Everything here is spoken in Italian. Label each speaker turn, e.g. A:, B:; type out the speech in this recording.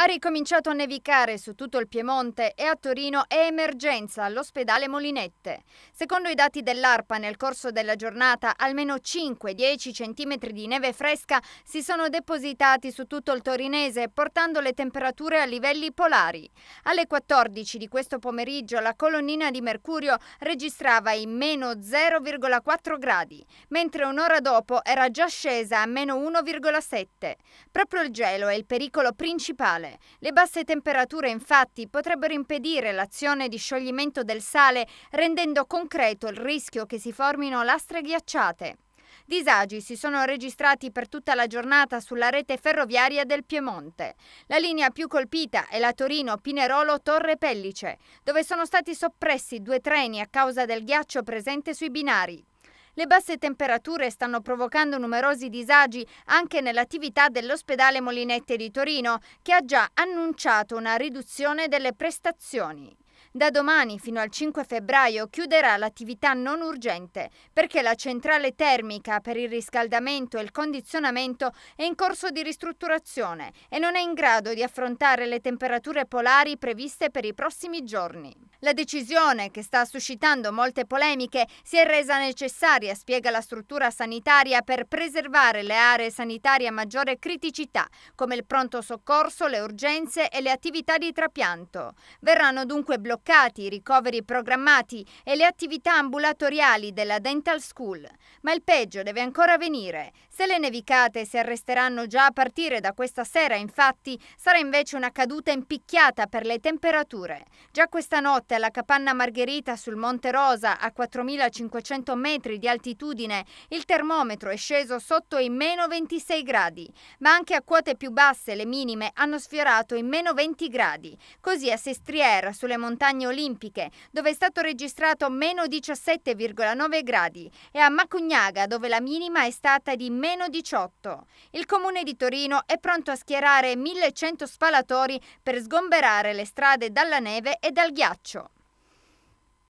A: Ha ricominciato a nevicare su tutto il Piemonte e a Torino è emergenza all'ospedale Molinette. Secondo i dati dell'ARPA, nel corso della giornata almeno 5-10 cm di neve fresca si sono depositati su tutto il torinese, portando le temperature a livelli polari. Alle 14 di questo pomeriggio la colonnina di mercurio registrava i meno 0,4 gradi, mentre un'ora dopo era già scesa a meno 1,7. Proprio il gelo è il pericolo principale sale. Le basse temperature infatti potrebbero impedire l'azione di scioglimento del sale rendendo concreto il rischio che si formino lastre ghiacciate. Disagi si sono registrati per tutta la giornata sulla rete ferroviaria del Piemonte. La linea più colpita è la Torino-Pinerolo-Torre Pellice, dove sono stati soppressi due treni a causa del ghiaccio presente sui binari. Le basse temperature stanno provocando numerosi disagi anche nell'attività dell'ospedale Molinette di Torino, che ha già annunciato una riduzione delle prestazioni. Da domani fino al 5 febbraio chiuderà l'attività non urgente perché la centrale termica per il riscaldamento e il condizionamento è in corso di ristrutturazione e non è in grado di affrontare le temperature polari previste per i prossimi giorni. La decisione, che sta suscitando molte polemiche, si è resa necessaria, spiega la struttura sanitaria, per preservare le aree sanitarie a maggiore criticità, come il pronto soccorso, le urgenze e le attività di trapianto. Verranno dunque bloccati i ricoveri programmati e le attività ambulatoriali della Dental School. Ma il peggio deve ancora venire. Se le nevicate si arresteranno già a partire da questa sera, infatti, sarà invece una caduta impicchiata per le temperature. Già questa notte Marmont, la capanna Margherita sul Monte Rosa a 4.500 metri di altitudine, il termometro è sceso sotto i meno 26 gradi, ma anche a quote più basse le minime hanno sfiorato i meno 20 gradi. Così a Sestriera, sulle montagne olimpiche, dove è stato registrato meno 17,9 gradi, e a Macugnaga, dove la minima è stata di meno 18. Il comune di Torino è pronto a schierare 1.100 spalatori per sgomberare le strade dalla neve e dal ghiaccio.